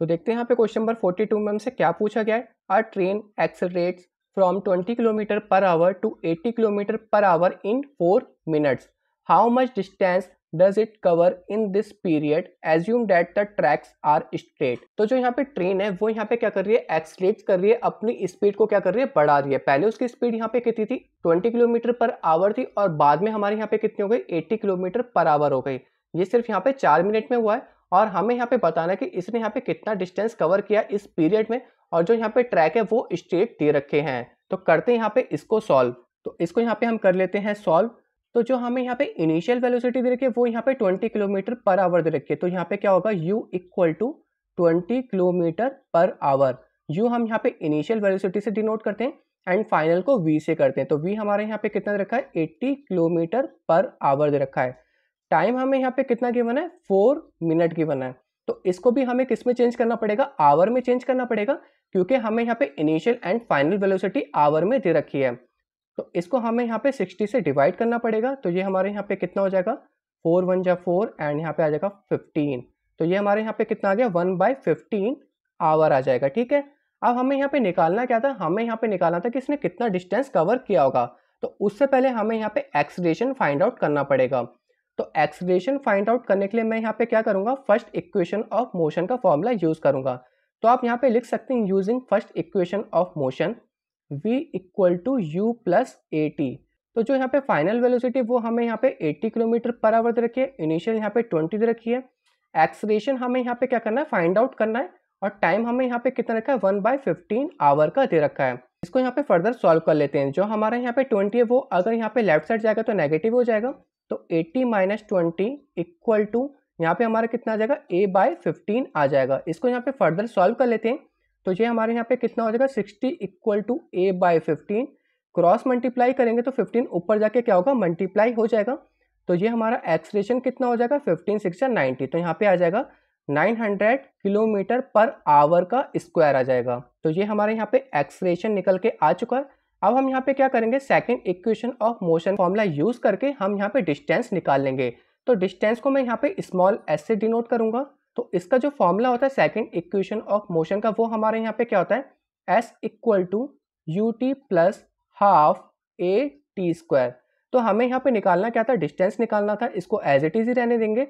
तो देखते हैं यहाँ पे क्वेश्चन नंबर फोर्टी टू में हमसे क्या पूछा गया है are train accelerates from twenty kilometre per hour to eighty kilometre per hour in four minutes how much distance does it cover in this period assume that the tracks are straight तो जो यहाँ पे train है वो यहाँ पे क्या कर रही है एक्सलेट कर रही है अपनी स्पीड को क्या कर रही है बढ़ा रही है पहले उसकी स्पीड यहाँ पे कितनी थी 20 किलोमीटर पर आवर थी और बाद में हमारे यहाँ पे कितनी हो गई 80 किलोमीटर पर आवर हो गई ये सिर्फ यहाँ पे चार मिनट में हुआ है और हमें यहाँ पे बताना है कि इसने यहाँ पे कितना डिस्टेंस कवर किया इस पीरियड में और जो यहाँ पे ट्रैक है वो स्ट्रेट दे रखे हैं तो करते हैं यहाँ पे इसको सॉल्व तो इसको यहाँ पे हम कर लेते हैं सॉल्व तो जो हमें यहाँ पे इनिशियल वेलोसिटी दे रखी है वो यहाँ पे 20 किलोमीटर पर आवर दे रखी है तो यहाँ पे क्या होगा u equal to twenty kilometre per hour u हम यहाँ पे इनिशियल वेलोसिटी से डिनोट करते हैं एंड फाइनल को v से करते हैं तो v हमारे यहाँ पे कितना दे रखा है 80 किलोमीटर पर आवर दे रखा है टाइम हमें यहाँ पे कितना गिवन है फोर मिनट गिवन है तो इसको भी हमें किस में चेंज करना पड़ेगा आवर में चेंज करना पड़ेगा क्योंकि हमें यहाँ पे initial and final velocity hour में दे रखी है तो इसको हमें यहाँ पे 60 से डिवाइड करना पड़ेगा तो ये हमारे यहाँ पे कितना हो जाएगा फोर वन जा फोर एंड यहाँ पे आ जाएगा फिफ्टीन तो ये हमारे यहाँ पे कितना आ गया वन बाई फिफ्टीन आवर आ जाएगा ठीक है अब हमें यहाँ पे निकालना क्या था हमें यहाँ पे निकालना था कि इसने कितना डिस्टेंस कवर किया होगा तो उससे पहले हमें यहाँ पे एक्सडेशन फाइंड आउट करना पड़ेगा तो एक्सलेशन फाइंड आउट करने के लिए मैं यहाँ पे क्या करूँगा फर्स्ट इक्वेशन ऑफ मोशन का फॉर्मूला यूज़ करूँगा तो आप यहाँ पे लिख सकते हैं using first equation of motion v equal to u plus a t तो जो यहाँ पे फाइनल वेलोसिटी वो हमें यहाँ पे 80 किलोमीटर पर आवर दे रखी है इनिशियल यहाँ पे 20 दे रखी है एक्सलेशन हमें यहाँ पे क्या करना है फाइंड आउट करना है और टाइम हमें यहाँ पे कितना रखा है वन बाई फिफ्टीन आवर का दे रखा है इसको यहाँ पे फर्दर सॉल्व कर लेते हैं जो हमारे यहाँ पे ट्वेंटी है वो अगर यहाँ पे लेफ्ट साइड जाएगा तो नेगेटिव हो जाएगा तो 80 माइनस ट्वेंटी इक्वल टू यहाँ पे हमारा कितना आ जाएगा ए बाय फिफ्टीन आ जाएगा इसको यहाँ पे फर्दर सॉल्व कर लेते हैं तो ये हमारे यहाँ पे कितना हो जाएगा sixty equal to a by fifteen cross multiply करेंगे तो फिफ्टीन ऊपर जाके क्या होगा मल्टीप्लाई हो जाएगा तो ये हमारा एक्सलेशन कितना हो जाएगा फिफ्टीन सिक्स या नाइन्टी तो यहाँ पे आ जाएगा nine hundred kilometre per hour का स्क्वायर आ जाएगा तो ये हमारे यहाँ पे एक्सलेशन निकल के आ चुका है अब हम यहाँ पे क्या करेंगे second equation of motion formula use करके हम यहाँ पे डिस्टेंस निकाल लेंगे तो डिस्टेंस को मैं यहाँ पे स्मॉल एस से डिनोट करूंगा तो इसका जो फॉर्मूला होता है सेकेंड इक्वेशन ऑफ मोशन का वो हमारे यहाँ पे क्या होता है s equal to u t plus half a t square तो हमें यहाँ पे निकालना क्या था डिस्टेंस निकालना था इसको एज इट इज ही रहने देंगे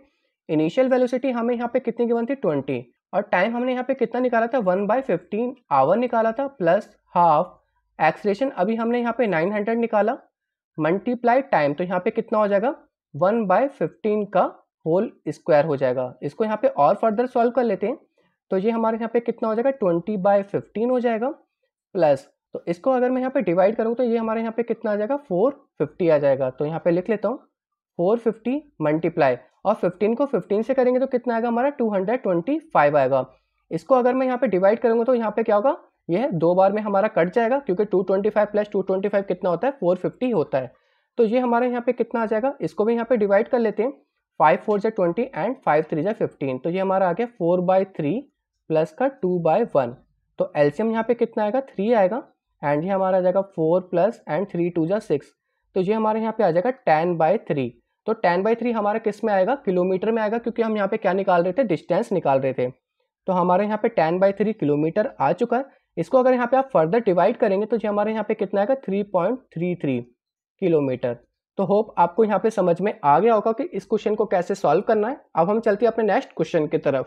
इनिशियल वेलोसिटी हमें यहाँ पे कितनी गिवन थी ट्वेंटी और टाइम हमने यहाँ पे कितना निकाला था वन बाई फिफ्टीन आवर निकाला था प्लस हाफ एक्सलेशन अभी हमने यहाँ पे 900 निकाला मल्टीप्लाई टाइम तो यहाँ पे कितना हो जाएगा वन बाय फिफ्टीन का होल स्क्वायर हो जाएगा इसको यहाँ पे और फर्दर सॉल्व कर लेते हैं तो ये हमारे यहाँ पे कितना हो जाएगा ट्वेंटी बाय फिफ्टीन हो जाएगा प्लस तो इसको अगर मैं यहाँ पे डिवाइड करूँ तो ये हमारे यहाँ पे कितना आ जाएगा फोर फिफ्टी आ जाएगा तो यहाँ पे लिख लेता हूँ फोर फिफ्टी मल्टीप्लाई और फिफ्टीन को फिफ्टीन से करेंगे तो कितना आएगा हमारा टू हंड्रेड ट्वेंटी फाइव आएगा इसको अगर मैं यहाँ पे डिवाइड करूँगा तो यहाँ पे क्या होगा यह दो बार में हमारा कट जाएगा क्योंकि 225 प्लस 225 कितना होता है 450 होता है तो ये हमारे यहाँ पे कितना आ जाएगा इसको भी यहाँ पे डिवाइड कर लेते हैं फाइव फोर जै ट्वेंटी एंड फाइव थ्री जै फिफ्टीन तो ये हमारा आ गया फोर बाई थ्री प्लस का टू बाई वन तो एल्शियम यहाँ पे कितना आएगा थ्री आएगा एंड ये हमारा आ जाएगा four plus and three two जै सिक्स तो ये हमारे यहाँ पे आ जाएगा टेन बाई थ्री तो टेन बाई थ्री हमारा किस में आएगा किलोमीटर में आएगा क्योंकि हम यहाँ पे क्या निकाल रहे थे डिस्टेंस निकाल रहे थे तो हमारे यहाँ पे टेन बाई थ्री किलोमीटर आ चुका है इसको अगर यहाँ पे आप फर्दर डिवाइड करेंगे तो जो हमारे यहाँ पे कितना आएगा three point three three kilometre तो होप आपको यहाँ पे समझ में आ गया होगा कि इस क्वेश्चन को कैसे सॉल्व करना है अब हम चलते हैं अपने नेक्स्ट क्वेश्चन की तरफ